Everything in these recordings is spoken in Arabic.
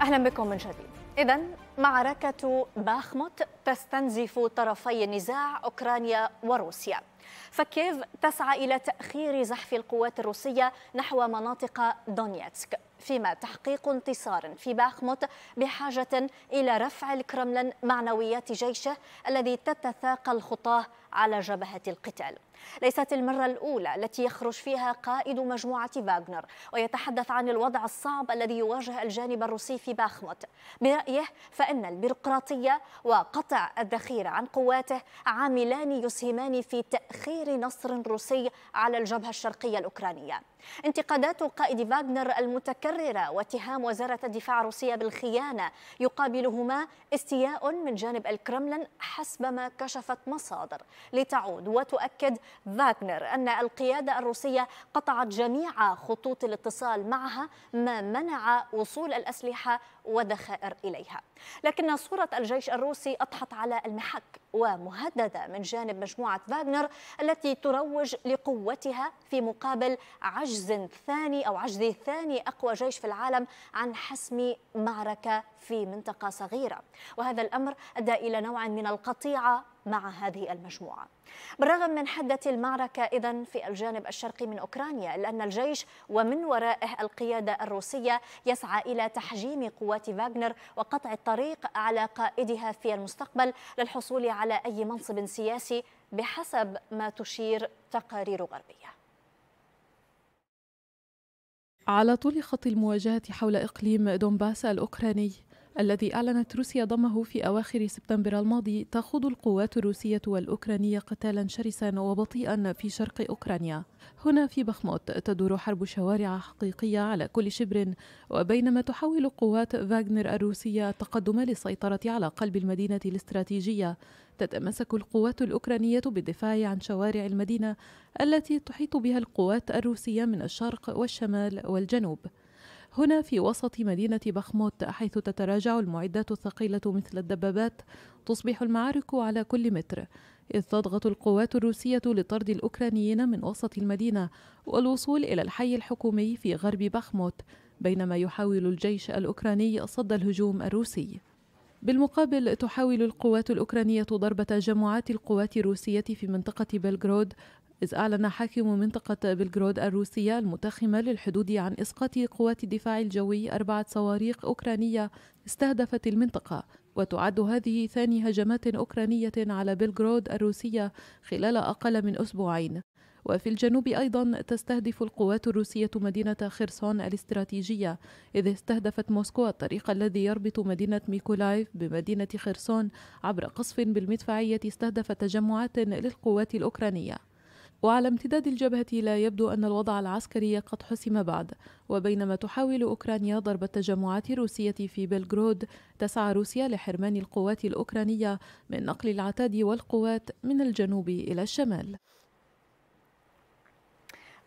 أهلا بكم من جديد إذا معركة باخموت تستنزف طرفي النزاع أوكرانيا وروسيا فكيف تسعى إلى تأخير زحف القوات الروسية نحو مناطق دونيتسك فيما تحقيق انتصار في باخموت بحاجة إلى رفع الكرملين معنويات جيشه الذي تتثاقل خطاه على جبهة القتال ليست المرة الأولى التي يخرج فيها قائد مجموعة فاغنر ويتحدث عن الوضع الصعب الذي يواجه الجانب الروسي في باخموت برأيه فإن البيروقراطية وقطع الذخيرة عن قواته عاملان يسهمان في تأخير نصر روسي على الجبهة الشرقية الأوكرانية انتقادات قائد فاغنر المتكررة واتهام وزارة الدفاع الروسية بالخيانة يقابلهما استياء من جانب الكرملين حسب ما كشفت مصادر لتعود وتؤكد فاغنر أن القيادة الروسية قطعت جميع خطوط الاتصال معها ما منع وصول الأسلحة وذخائر إليها لكن صورة الجيش الروسي أضحت على المحك ومهددة من جانب مجموعة فاغنر التي تروج لقوتها في مقابل عجز ثاني أو عجز ثاني أقوى جيش في العالم عن حسم معركة في منطقة صغيرة وهذا الأمر أدى إلى نوع من القطيعة مع هذه المجموعة بالرغم من حدة المعركة إذا في الجانب الشرقي من أوكرانيا إلا أن الجيش ومن ورائه القيادة الروسية يسعى إلى تحجيم قوات مجموعة فاغنر وقطع الطريق على قائدها في المستقبل للحصول على أي منصب سياسي بحسب ما تشير تقارير غربيه على طول خط المواجهة حول إقليم دونباس الأوكراني الذي أعلنت روسيا ضمه في أواخر سبتمبر الماضي تخوض القوات الروسية والأوكرانية قتالا شرسا وبطيئا في شرق أوكرانيا هنا في بخموت تدور حرب شوارع حقيقية على كل شبر وبينما تحاول قوات فاغنر الروسية التقدم للسيطرة على قلب المدينة الاستراتيجية تتمسك القوات الأوكرانية بالدفاع عن شوارع المدينة التي تحيط بها القوات الروسية من الشرق والشمال والجنوب هنا في وسط مدينة بخموت حيث تتراجع المعدات الثقيلة مثل الدبابات تصبح المعارك على كل متر إذ تضغط القوات الروسية لطرد الأوكرانيين من وسط المدينة والوصول إلى الحي الحكومي في غرب بخموت بينما يحاول الجيش الأوكراني صد الهجوم الروسي بالمقابل تحاول القوات الأوكرانية ضرب تجمعات القوات الروسية في منطقة بلغرود إذ أعلن حاكم منطقة بلغرود الروسية المتخمة للحدود عن إسقاط قوات الدفاع الجوي أربعة صواريخ أوكرانية استهدفت المنطقة وتعد هذه ثاني هجمات أوكرانية على بلغرود الروسية خلال أقل من أسبوعين وفي الجنوب أيضا تستهدف القوات الروسية مدينة خرسون الاستراتيجية إذ استهدفت موسكو الطريق الذي يربط مدينة ميكولايف بمدينة خرسون عبر قصف بالمدفعية استهدف تجمعات للقوات الأوكرانية وعلى امتداد الجبهة لا يبدو أن الوضع العسكري قد حسم بعد وبينما تحاول أوكرانيا ضرب التجمعات الروسية في بلغرود تسعى روسيا لحرمان القوات الأوكرانية من نقل العتاد والقوات من الجنوب إلى الشمال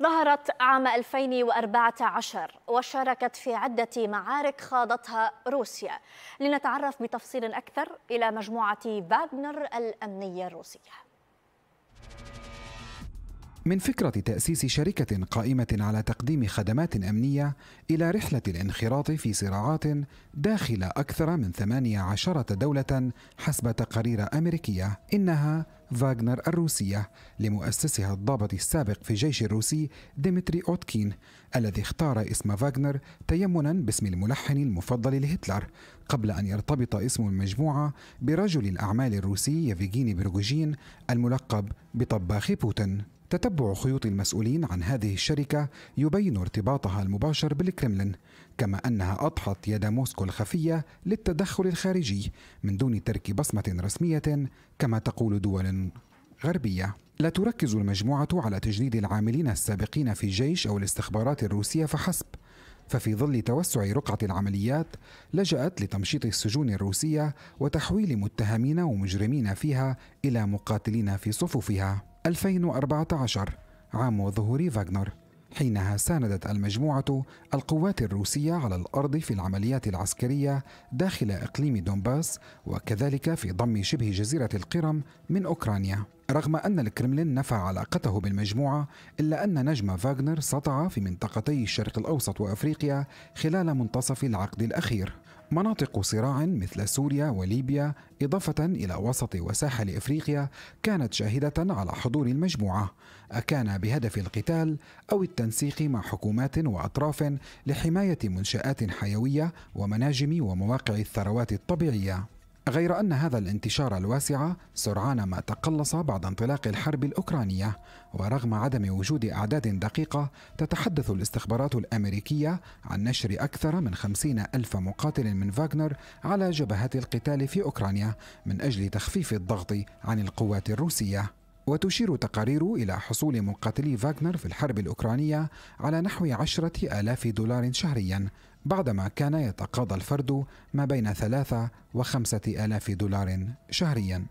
ظهرت عام 2014 وشاركت في عدة معارك خاضتها روسيا لنتعرف بتفصيل أكثر إلى مجموعة فاغنر الأمنية الروسية من فكرة تأسيس شركة قائمة على تقديم خدمات أمنية إلى رحلة الانخراط في صراعات داخل أكثر من 18 دولة حسب تقارير أمريكية إنها فاغنر الروسية لمؤسسها الضابط السابق في الجيش الروسي ديمتري أوتكين الذي اختار اسم فاغنر تيمنا باسم الملحن المفضل لهتلر قبل أن يرتبط اسم المجموعة برجل الأعمال الروسي يفيجيني بيرغوجين الملقب بطباخ بوتين تتبع خيوط المسؤولين عن هذه الشركة يبين ارتباطها المباشر بالكرملين كما أنها أضحت يد موسكو الخفية للتدخل الخارجي من دون ترك بصمة رسمية كما تقول دول غربية لا تركز المجموعة على تجديد العاملين السابقين في الجيش أو الاستخبارات الروسية فحسب ففي ظل توسع رقعة العمليات لجأت لتمشيط السجون الروسية وتحويل متهمين ومجرمين فيها إلى مقاتلين في صفوفها 2014 عام ظهور فاغنر حينها ساندت المجموعة القوات الروسية على الأرض في العمليات العسكرية داخل إقليم دونباس وكذلك في ضم شبه جزيرة القرم من أوكرانيا رغم أن الكرملين نفى علاقته بالمجموعة إلا أن نجم فاغنر سطع في منطقتي الشرق الأوسط وأفريقيا خلال منتصف العقد الأخير مناطق صراع مثل سوريا وليبيا إضافة إلى وسط وساحل إفريقيا كانت شاهدة على حضور المجموعة أكان بهدف القتال أو التنسيق مع حكومات وأطراف لحماية منشآت حيوية ومناجم ومواقع الثروات الطبيعية غير أن هذا الانتشار الواسع سرعان ما تقلص بعد انطلاق الحرب الأوكرانية ورغم عدم وجود أعداد دقيقة تتحدث الاستخبارات الأمريكية عن نشر أكثر من خمسين ألف مقاتل من فاغنر على جبهات القتال في أوكرانيا من أجل تخفيف الضغط عن القوات الروسية وتشير تقارير إلى حصول مقاتلي فاغنر في الحرب الأوكرانية على نحو عشرة آلاف دولار شهريا بعدما كان يتقاضى الفرد ما بين ثلاثة وخمسة آلاف دولار شهريا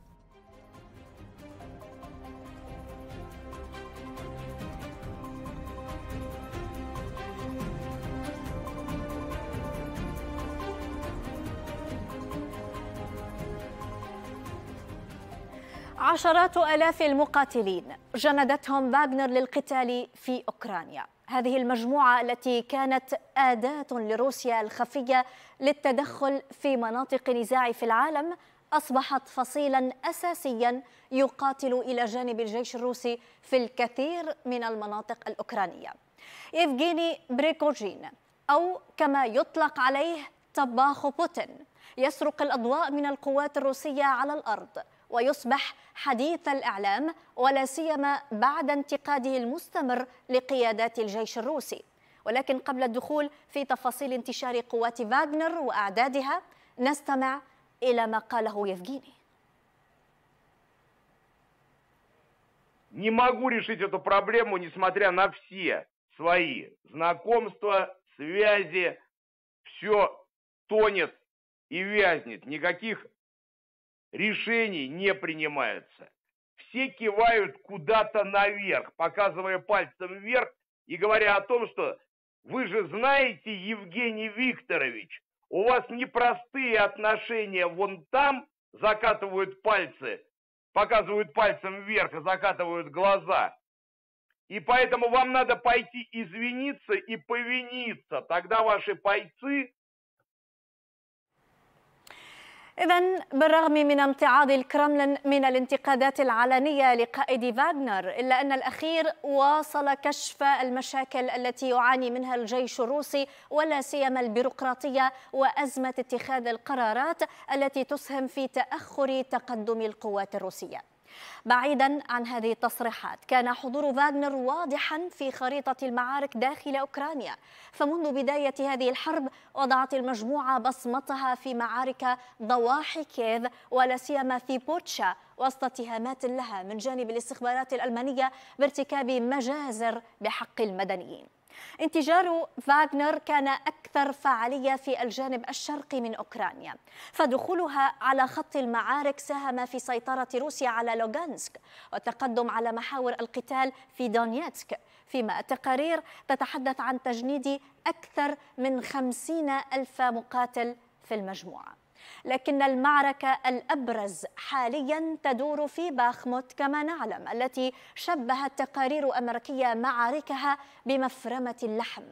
عشرات آلاف المقاتلين جندتهم فاغنر للقتال في أوكرانيا هذه المجموعة التي كانت أداة لروسيا الخفية للتدخل في مناطق نزاع في العالم أصبحت فصيلا أساسيا يقاتل إلى جانب الجيش الروسي في الكثير من المناطق الأوكرانية ايفغيني بريكوجين أو كما يطلق عليه طباخ بوتين يسرق الأضواء من القوات الروسية على الأرض ويصبح حديث الإعلام ولا سيما بعد انتقاده المستمر لقيادات الجيش الروسي ولكن قبل الدخول في تفاصيل انتشار قوات فاغنر وأعدادها نستمع إلى ما قاله يفغيني Не могу решить эту проблему, несмотря на все свои знакомства, связи. Все тонет и вязнет. Никаких решений не принимаются. Все кивают куда-то наверх, показывая пальцем вверх и говоря о том, что вы же знаете, Евгений Викторович, у вас непростые отношения вон там, закатывают пальцы, показывают пальцем вверх и закатывают глаза. И поэтому вам надо пойти извиниться и повиниться, тогда ваши пайцы إذا بالرغم من امتعاض الكرملين من الانتقادات العلنية لقائد فاغنر إلا أن الأخير واصل كشف المشاكل التي يعاني منها الجيش الروسي ولا سيما البيروقراطية وأزمة اتخاذ القرارات التي تسهم في تأخر تقدم القوات الروسية بعيدا عن هذه التصريحات كان حضور فاغنر واضحا في خريطة المعارك داخل أوكرانيا فمنذ بداية هذه الحرب وضعت المجموعة بصمتها في معارك ضواحي كييف ولا سيما في بوتشا وسط اتهامات لها من جانب الاستخبارات الألمانية بارتكاب مجازر بحق المدنيين انتجار فاغنر كان أكثر فعالية في الجانب الشرقي من أوكرانيا فدخولها على خط المعارك ساهم في سيطرة روسيا على لوغانسك والتقدم على محاور القتال في دونيتسك فيما التقارير تتحدث عن تجنيد أكثر من خمسين ألف مقاتل في المجموعة لكن المعركة الأبرز حاليا تدور في باخموت كما نعلم التي شبهت تقارير أمريكية معاركها بمفرمة اللحم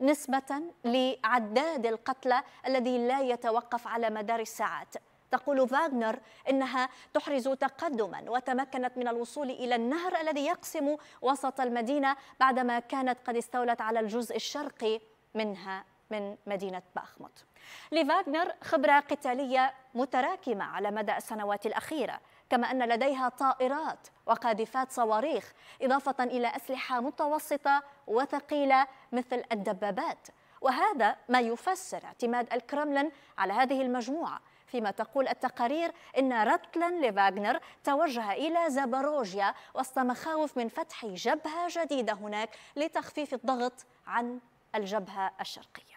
نسبة لعداد القتلى الذي لا يتوقف على مدار الساعات تقول فاغنر إنها تحرز تقدما وتمكنت من الوصول إلى النهر الذي يقسم وسط المدينة بعدما كانت قد استولت على الجزء الشرقي منها من مدينة باخموت لفاغنر خبرة قتالية متراكمة على مدى السنوات الأخيرة كما أن لديها طائرات وقاذفات صواريخ إضافة إلى أسلحة متوسطة وثقيلة مثل الدبابات وهذا ما يفسر اعتماد الكرملين على هذه المجموعة فيما تقول التقارير أن رتلا لفاغنر توجه إلى زاباروجيا وسط مخاوف من فتح جبهة جديدة هناك لتخفيف الضغط عن الجبهة الشرقية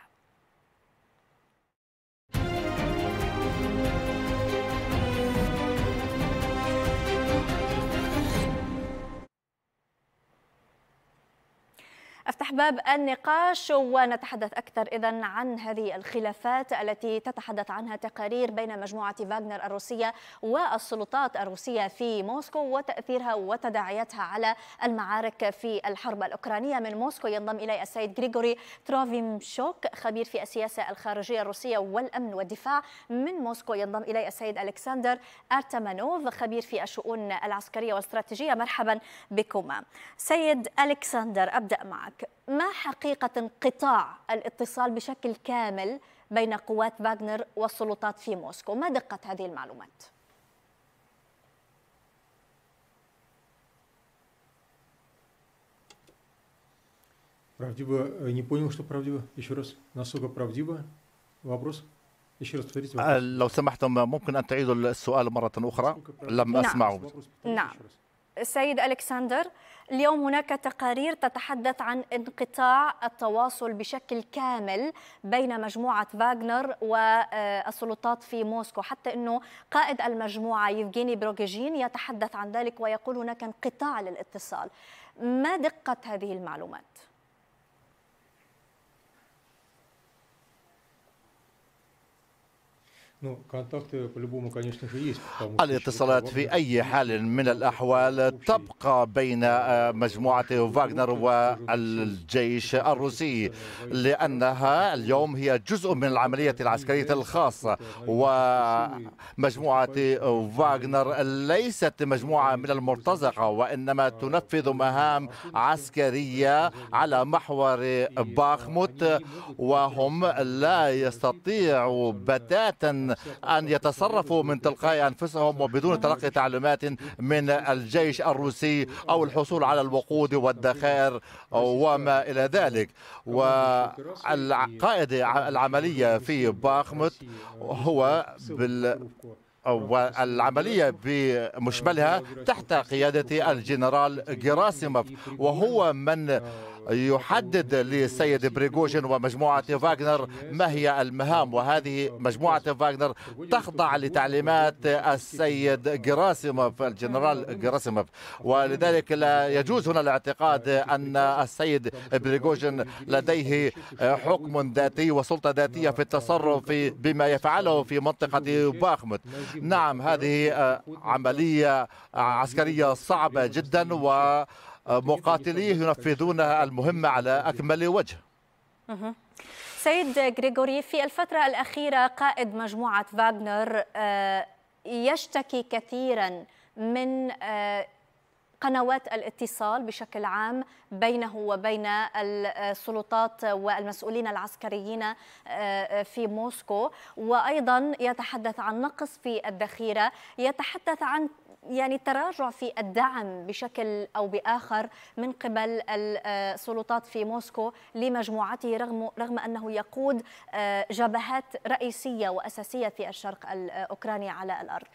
أفتح باب النقاش ونتحدث أكثر إذا عن هذه الخلافات التي تتحدث عنها تقارير بين مجموعة فاغنر الروسية والسلطات الروسية في موسكو وتأثيرها وتداعياتها على المعارك في الحرب الأوكرانية من موسكو ينضم إلي السيد غريغوري تروفيمشوك خبير في السياسة الخارجية الروسية والأمن والدفاع من موسكو ينضم إلي السيد ألكسندر أرتمانوف خبير في الشؤون العسكرية والاستراتيجية مرحبا بكما سيد ألكسندر أبدأ معك معك ما حقيقة انقطاع الاتصال بشكل كامل بين قوات فاغنر والسلطات في موسكو ما دقة هذه المعلومات؟ э, لو سمحتم ممكن أن تعيدوا السؤال مرة أخرى؟ لم نعم. نعم. سيد ألكسندر اليوم هناك تقارير تتحدث عن انقطاع التواصل بشكل كامل بين مجموعة فاغنر والسلطات في موسكو حتى أنه قائد المجموعة يفغيني بروغيجين يتحدث عن ذلك ويقول هناك انقطاع للاتصال ما دقة هذه المعلومات؟ الاتصالات في أي حال من الأحوال تبقى بين آه، مجموعة فاغنر والجيش الروسي لأنها اليوم هي جزء من العملية العسكرية الخاصة ومجموعة فاغنر ليست مجموعة من المرتزقة وإنما تنفذ مهام عسكرية على محور باخموت وهم لا يستطيعوا بتاتا أن يتصرفوا من تلقاء أنفسهم وبدون تلقي تعليمات من الجيش الروسي أو الحصول على الوقود والذخائر وما إلى ذلك والقائد العملية في باخمت هو بال والعملية بمشملها تحت قيادة الجنرال جراسيموف وهو من يحدد للسيد بريغوجين ومجموعة فاغنر ما هي المهام وهذه مجموعة فاغنر تخضع لتعليمات السيد جراسيموف الجنرال جراسيموف ولذلك لا يجوز هنا الاعتقاد أن السيد بريغوجين لديه حكم ذاتي وسلطة ذاتية في التصرف بما يفعله في منطقة باخمت نعم هذه عملية عسكرية صعبة جدا و آه، مقاتليه ينفذون المهمة على أكمل وجه سيد غريغوري في الفترة الأخيرة قائد مجموعة فاغنر آه، يشتكي كثيرا من آه، قنوات الاتصال بشكل عام بينه وبين السلطات والمسؤولين العسكريين في موسكو وأيضا يتحدث عن نقص في الذخيرة يتحدث عن يعني تراجع في الدعم بشكل او باخر من قبل السلطات في موسكو لمجموعته رغم رغم انه يقود آه، جبهات رئيسيه واساسيه في الشرق الاوكراني على الارض.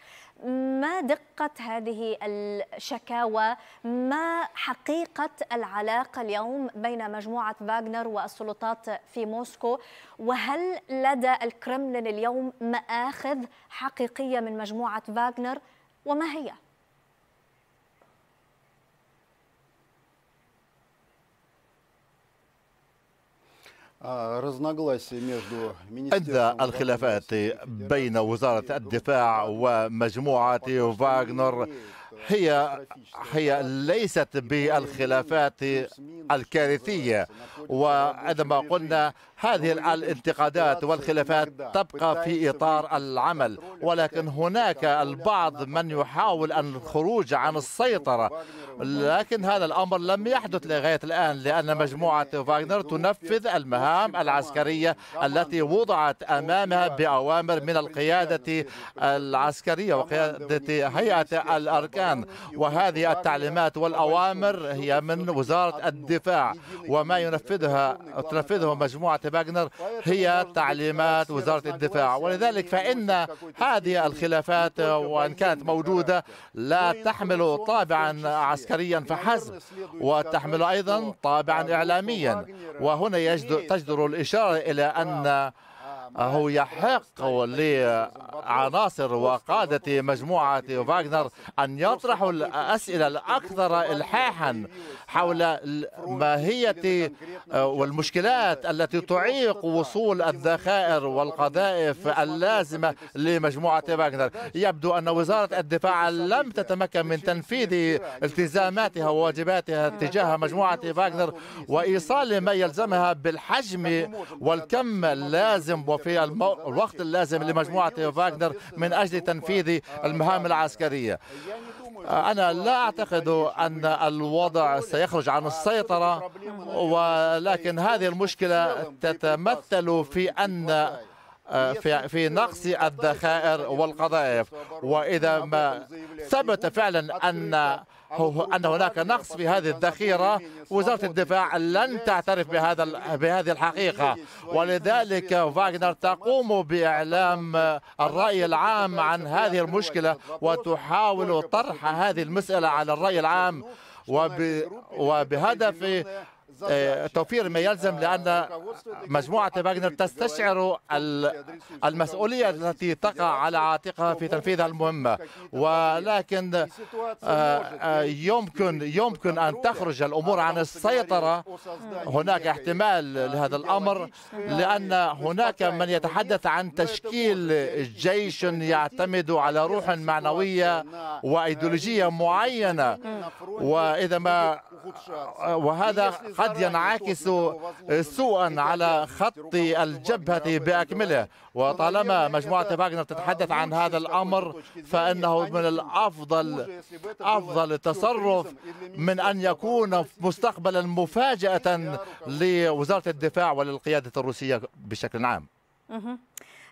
ما دقه هذه الشكاوى؟ ما حقيقه العلاقه اليوم بين مجموعه فاغنر والسلطات في موسكو؟ وهل لدى الكرملين اليوم مآخذ حقيقيه من مجموعه فاغنر؟ وما هي؟ أدى الخلافات بين وزارة الدفاع ومجموعة فاغنر هي هي ليست بالخلافات الكارثية وعندما قلنا هذه الانتقادات والخلافات تبقى في إطار العمل ولكن هناك البعض من يحاول الخروج عن السيطرة لكن هذا الأمر لم يحدث لغاية الآن لأن مجموعة فاغنر تنفذ المهام العسكرية التي وضعت أمامها بأوامر من القيادة العسكرية وقيادة هيئة الأركان الآن وهذه التعليمات والأوامر هي من وزارة الدفاع وما ينفذها تنفذه مجموعة باغنر هي تعليمات وزارة الدفاع ولذلك فإن هذه الخلافات وإن كانت موجودة لا تحمل طابعا عسكريا فحسب وتحمل أيضا طابعا إعلاميا وهنا تجدر الإشارة إلى أن هو يحق لعناصر وقادة مجموعة فاغنر أن يطرحوا الأسئلة الأكثر إلحاحا حول ماهية والمشكلات التي تعيق وصول الذخائر والقذائف اللازمة لمجموعة فاغنر يبدو أن وزارة الدفاع لم تتمكن من تنفيذ التزاماتها وواجباتها تجاه مجموعة فاغنر وإيصال ما يلزمها بالحجم والكم اللازم في المو... الوقت اللازم لمجموعة فاغنر من أجل تنفيذ المهام العسكرية آه، أنا لا أعتقد أن الوضع سيخرج عن السيطرة ولكن هذه المشكلة تتمثل في أن آه، في في نقص الذخائر والقذائف واذا ما ثبت فعلا أن أن هناك نقص في هذه الذخيرة وزارة الدفاع لن تعترف بهذا بهذه الحقيقة ولذلك فاغنر تقوم بإعلام الرأي العام عن هذه المشكلة وتحاول طرح هذه المسألة على الرأي العام وب... وبهدف آه، يعني توفير ما يلزم آه، لأن مجموعة فاغنر تستشعر المسؤولية التي تقع على عاتقها في تنفيذ المهمة ولكن آه، يمكن يمكن أن تخرج الأمور عن السيطرة هناك احتمال لهذا الأمر لأن هناك من يتحدث عن تشكيل جيش يعتمد على روح معنوية وأيديولوجية معينة وإذا ما وهذا قد ينعكس سوءا على خط الجبهة بأكمله وطالما مجموعة فاغنر تتحدث عن هذا الأمر فإنه من الأفضل أفضل التصرف من أن يكون مستقبلا مفاجأة لوزارة الدفاع وللقيادة الروسية بشكل عام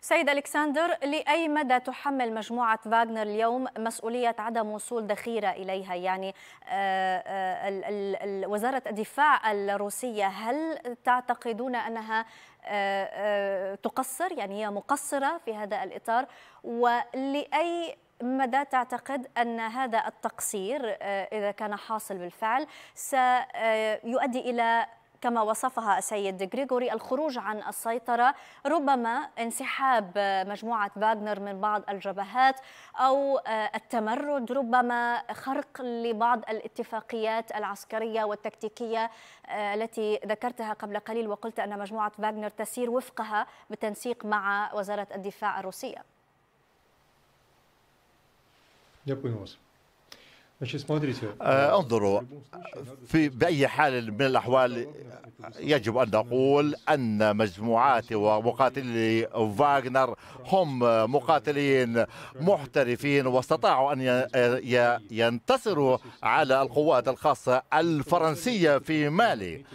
سيد ألكسندر لأي مدى تحمل مجموعة فاغنر اليوم مسؤولية عدم وصول ذخيرة إليها يعني آه، آه، وزارة الدفاع الروسية هل تعتقدون أنها آه، تقصر يعني هي مقصرة في هذا الإطار ولأي مدى تعتقد أن هذا التقصير إذا كان حاصل بالفعل سيؤدي إلى كما وصفها السيد غريغوري الخروج عن السيطرة ربما انسحاب مجموعة باغنر من بعض الجبهات أو آه، التمرد ربما خرق لبعض الاتفاقيات العسكرية والتكتيكية آه، التي ذكرتها قبل قليل وقلت أن مجموعة باغنر تسير وفقها بالتنسيق مع وزارة الدفاع الروسية. Дякую آه، انظروا في بأي حال من الأحوال يجب أن نقول أن مجموعات ومقاتلي فاغنر هم مقاتلين محترفين واستطاعوا أن ينتصروا على القوات الخاصة الفرنسية في مالي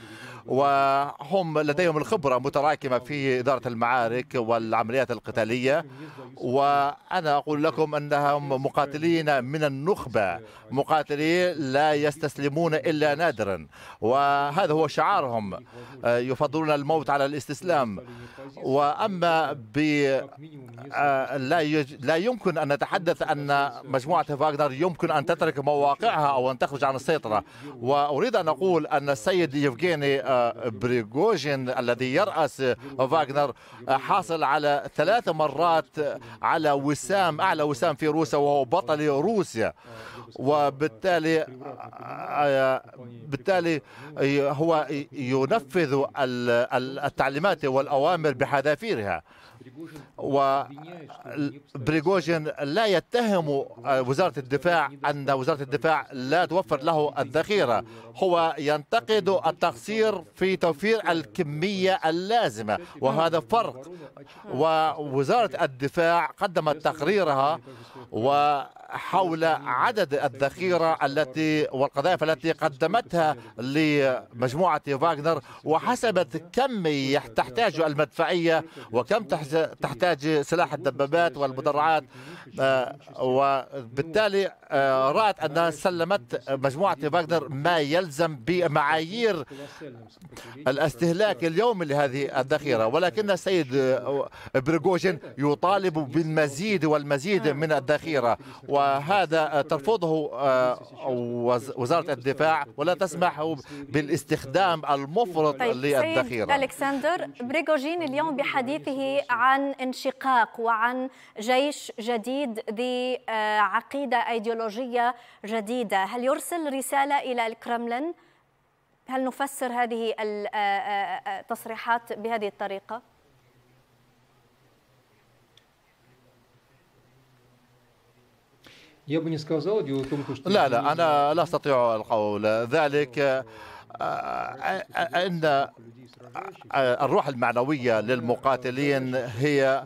وهم لديهم الخبرة متراكمة في إدارة المعارك والعمليات القتالية وأنا أقول لكم أنهم مقاتلين من النخبة مقاتلين لا يستسلمون إلا نادرا وهذا هو شعارهم آه، يفضلون الموت على الاستسلام وأما ب آه، لا يج... لا يمكن أن نتحدث أن مجموعة فاغنر يمكن أن تترك مواقعها أو أن تخرج عن السيطرة وأريد أن أقول أن السيد يفغيني آه، بريغوجين الذي يرأس فاغنر حاصل على ثلاث مرات على وسام أعلى وسام في روسيا وهو بطل روسيا وبالتالي بالتالي هو ينفذ التعليمات والأوامر بحذافيرها وبريغوجين لا يتهم آه، وزارة الدفاع أن وزارة الدفاع لا توفر له الذخيرة هو ينتقد التقصير في توفير الكمية اللازمة وهذا فرق ووزارة الدفاع قدمت تقريرها وحول عدد الذخيرة التي والقذائف التي قدمتها لمجموعة فاغنر وحسبت كم تحتاج المدفعية وكم تحتاج تحتاج سلاح الدبابات والمدرعات آه، وبالتالي آه، رأت أنها سلمت مجموعة فاغنر ما يلزم بمعايير الاستهلاك اليومي لهذه الذخيرة ولكن السيد آه، بريغوجين يطالب بالمزيد والمزيد من الذخيرة وهذا ترفضه وزارة الدفاع ولا تسمح بالاستخدام المفرط طيب للذخيرة ألكسندر بريغوجين اليوم بحديثه عن انشقاق وعن جيش جديد ذي آه، عقيده ايديولوجيه جديده هل يرسل رساله الى الكرملين هل نفسر هذه التصريحات آه، آه، بهذه الطريقه لا لا أنا لا أستطيع القول ذلك أن الروح المعنوية للمقاتلين هي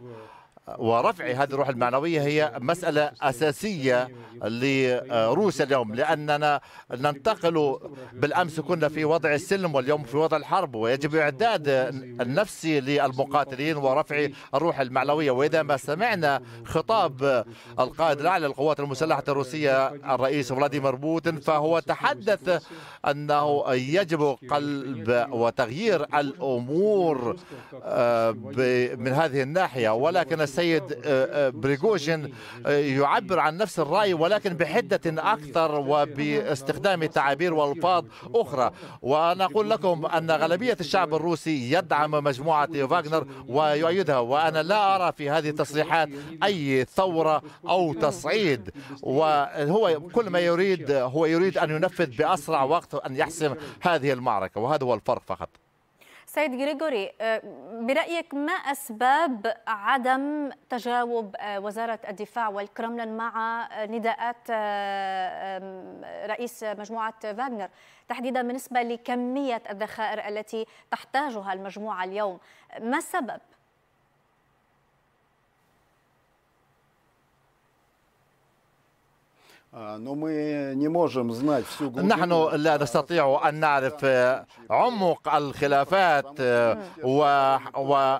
ورفع هذه الروح المعنوية هي مسألة أساسية لروسيا اليوم لأننا ننتقل بالأمس كنا في وضع السلم واليوم في وضع الحرب ويجب إعداد النفسي للمقاتلين ورفع الروح المعنوية وإذا ما سمعنا خطاب القائد الأعلى للقوات المسلحة الروسية الرئيس فلاديمير بوتين فهو تحدث أنه يجب قلب وتغيير الأمور آه، من هذه الناحية ولكن السيد آه، آه، بريغوجين آه، يعبر عن نفس الرأي ولكن بحدة أكثر وباستخدام تعابير وألفاظ أخرى وأنا أقول لكم أن غالبية الشعب الروسي يدعم مجموعة فاغنر ويؤيدها وأنا لا أرى في هذه التصريحات أي ثورة أو تصعيد وهو كل ما يريد هو يريد أن ينفذ بأسرع وقت أن يحسم هذه المعركة وهذا هو الفرق فقط سيد جريجوري آه، برأيك ما أسباب عدم تجاوب آه، وزارة الدفاع والكرملين مع آه، نداءات رئيس مجموعة فاغنر تحديدا بالنسبة لكمية الذخائر التي تحتاجها المجموعة اليوم ما السبب؟ نحن لا نستطيع أن نعرف آه, عمق الخلافات آه, و, و...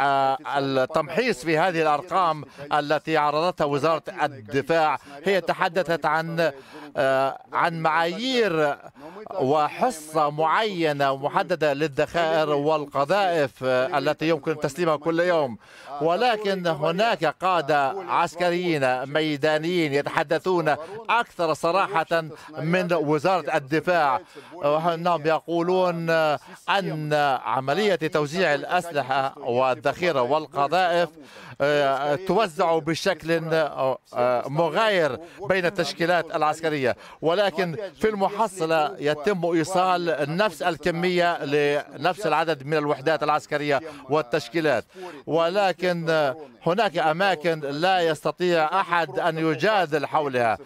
آه, التمحيص في هذه الأرقام التي عرضتها وزارة الدفاع هي تحدثت عن آه، عن معايير وحصة معينة محددة للذخائر والقذائف التي يمكن تسليمها كل يوم ولكن هناك قادة عسكريين ميدانيين يتحدثون أكثر صراحة من وزارة الدفاع أنهم يقولون أن عملية توزيع الأسلحة والذخيرة والقذائف آه، توزع بشكل آه، آه، مغاير بين التشكيلات العسكرية ولكن في المحصلة يتم إيصال نفس الكمية لنفس العدد من الوحدات العسكرية والتشكيلات ولكن هناك أماكن لا يستطيع أحد أن يجادل حولها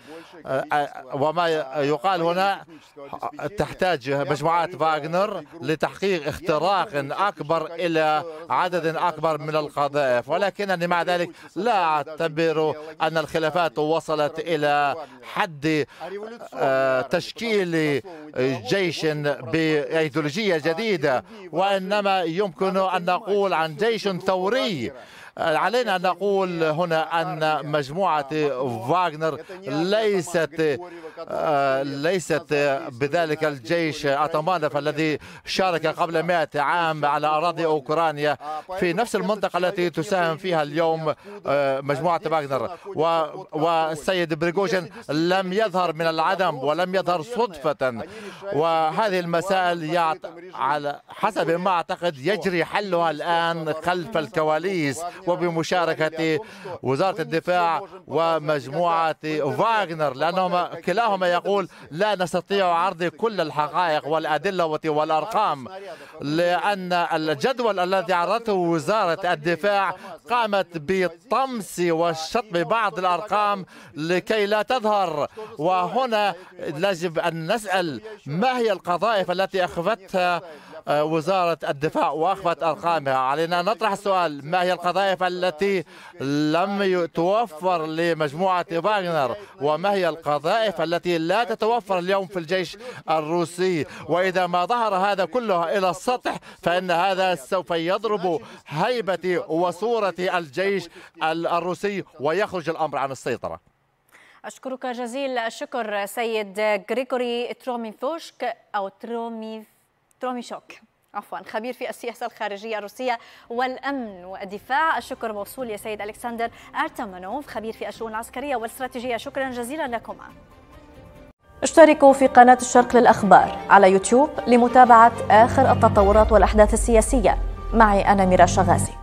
وما يقال هنا تحتاج مجموعات فاغنر لتحقيق اختراق أكبر إلى عدد أكبر من القذائف ولكنني مع ذلك لا أعتبر أن الخلافات وصلت إلى حد آه، تشكيل جيش بأيديولوجية جديدة وإنما يمكن أن نقول عن جيش ثوري آه، علينا أن نقول هنا أن مجموعة فاغنر ليست آه، ليست بذلك الجيش أتمانف الذي شارك قبل 100 عام على أراضي أوكرانيا في نفس المنطقة التي تساهم فيها اليوم آه، مجموعة فاغنر والسيد بريغوجين لم يظهر من العدم ولم يظهر صدفة وهذه المسائل على حسب ما أعتقد يجري حلها الآن خلف الكواليس يعني وبمشاركة وزارة الدفاع ومجموعة فاغنر لأنهما كلاهما يقول لا نستطيع عرض كل الحقائق والأدلة والأرقام لأن الجدول الذي عرضته وزارة الدفاع قامت بطمس وشطب بعض الأرقام لكي لا تظهر وهنا يجب أن نسأل ما هي القضائف التي أخفتها آه، وزارة الدفاع وأخفت أرقامها علينا أن نطرح السؤال ما هي القذائف التي لم توفر لمجموعة فاغنر وما هي القذائف التي لا تتوفر اليوم في الجيش الروسي وإذا ما ظهر هذا كله إلى السطح فإن هذا سوف يضرب هيبة وصورة الجيش الروسي ويخرج الأمر عن السيطرة أشكرك جزيل الشكر سيد غريغوري تروميفوشك أو تروميف تروميشوك عفوا خبير في السياسة الخارجية الروسية والأمن والدفاع الشكر موصول يا سيد ألكسندر أرتمانوف خبير في الشؤون العسكرية والاستراتيجية شكرا جزيلا لكما اشتركوا في قناة الشرق للأخبار على يوتيوب لمتابعة آخر التطورات والأحداث السياسية معي أنا ميرا شغازي